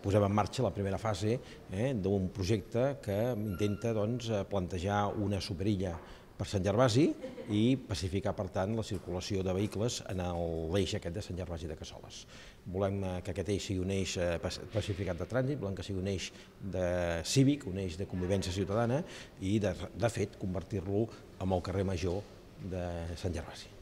posem en marxa la primera fase eh, d'un projecte que intenta doncs, eh, plantejar una superilla per Sant Gervasi i pacificar, per tant, la circulació de vehicles en l'eix aquest de Sant Gervasi de Cassoles. Volem eh, que aquest eix sigui un eix eh, pacificat de trànsit, volem que sigui un eix de cívic, un eix de convivència ciutadana i, de, de fet, convertir-lo en el carrer major de Sant Gervasi.